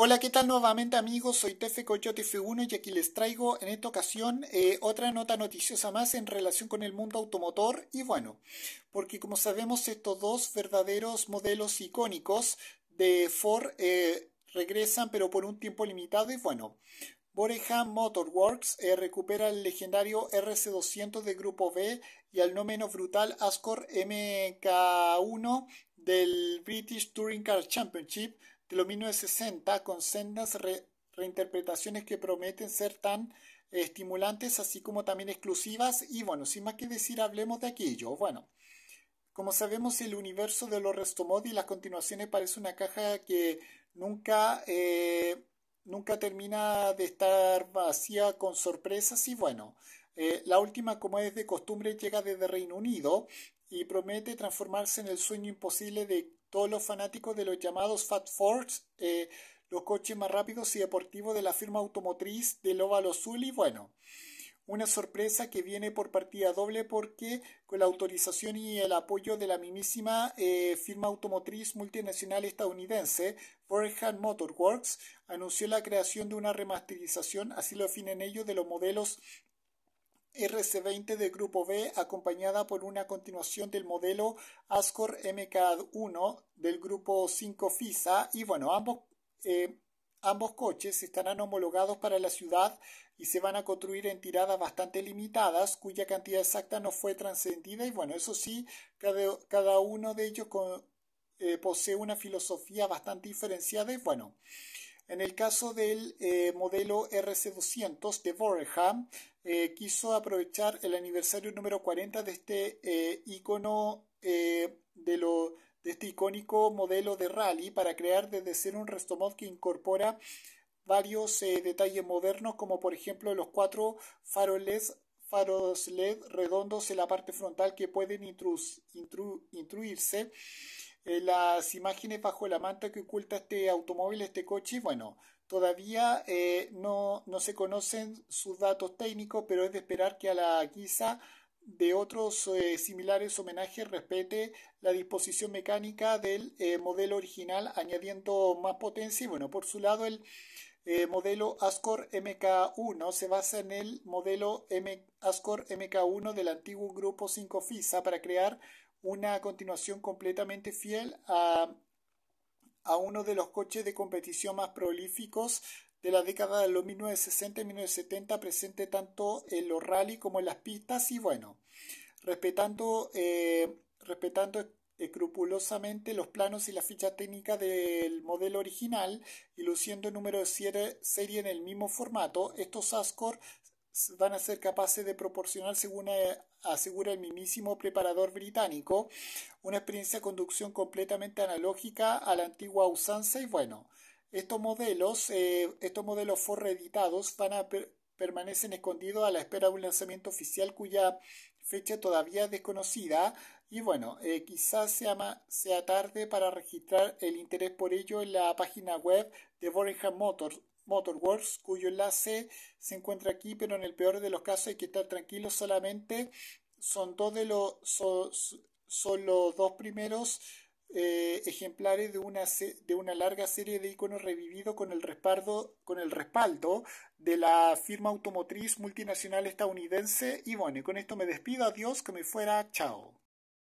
Hola, ¿qué tal nuevamente amigos? Soy Tefe Coyote F1 y aquí les traigo en esta ocasión eh, otra nota noticiosa más en relación con el mundo automotor y bueno, porque como sabemos estos dos verdaderos modelos icónicos de Ford eh, regresan pero por un tiempo limitado y bueno, Boreham Motorworks eh, recupera el legendario RC200 de Grupo B y al no menos brutal Ascor MK1 del British Touring Car Championship de los 1960 con sendas reinterpretaciones que prometen ser tan eh, estimulantes así como también exclusivas y bueno, sin más que decir, hablemos de aquello. Bueno, como sabemos el universo de los Restomod y las continuaciones parece una caja que nunca, eh, nunca termina de estar vacía con sorpresas y bueno, eh, la última, como es de costumbre, llega desde Reino Unido y promete transformarse en el sueño imposible de todos los fanáticos de los llamados Fat Fords, eh, los coches más rápidos y deportivos de la firma automotriz de óvalo azul y bueno, una sorpresa que viene por partida doble porque con la autorización y el apoyo de la mismísima eh, firma automotriz multinacional estadounidense, Burnham Motor Works, anunció la creación de una remasterización, así lo definen ellos, de los modelos RC20 del grupo B acompañada por una continuación del modelo Ascor MK1 del grupo 5 FISA y bueno, ambos, eh, ambos coches estarán homologados para la ciudad y se van a construir en tiradas bastante limitadas cuya cantidad exacta no fue trascendida y bueno, eso sí, cada, uno de ellos eh, posee una filosofía bastante diferenciada y bueno. En el caso del eh, modelo RC200 de Boreham, eh, quiso aprovechar el aniversario número 40 de este eh, icono de, de este icónico modelo de rally para crear desde cero un restomod que incorpora varios detalles modernos como por ejemplo los cuatro faroles faros LED redondos en la parte frontal que pueden intruirse las imágenes bajo la manta que oculta este automóvil, este coche, bueno, todavía eh, no, se conocen sus datos técnicos, pero es de esperar que a la guisa de otros eh, similares homenajes respete la disposición mecánica del eh, modelo original, añadiendo más potencia. Y bueno, por su lado, el modelo Ascor MK1 se basa en el modelo Ascor MK1 del antiguo grupo 5 FISA para crear una continuación completamente fiel a, uno de los coches de competición más prolíficos de la década de los 1960 y 1970 presente tanto en los rally como en las pistas y bueno, respetando, eh, respetando escrupulosamente los planos y la ficha técnica del modelo original y luciendo el número de serie en el mismo formato, estos Ascor van a ser capaces de proporcionar, según eh, asegura el mismísimo preparador británico, una experiencia de conducción completamente analógica a la antigua usanza y bueno, estos modelos, eh, estos modelos forreeditados van a permanecen escondidos a la espera de un lanzamiento oficial cuya fecha todavía es desconocida y bueno, eh, quizás sea, sea tarde para registrar el interés por ello en la página web de Boringham Motors Motorworks, cuyo enlace se encuentra aquí, pero en el peor de los casos hay que estar tranquilos solamente. Son dos de los, son, los dos primeros eh, ejemplares de una, de una larga serie de iconos revividos con el, respaldo, con el respaldo de la firma automotriz multinacional estadounidense y bueno, Con esto me despido, adiós, que me fuera, chao.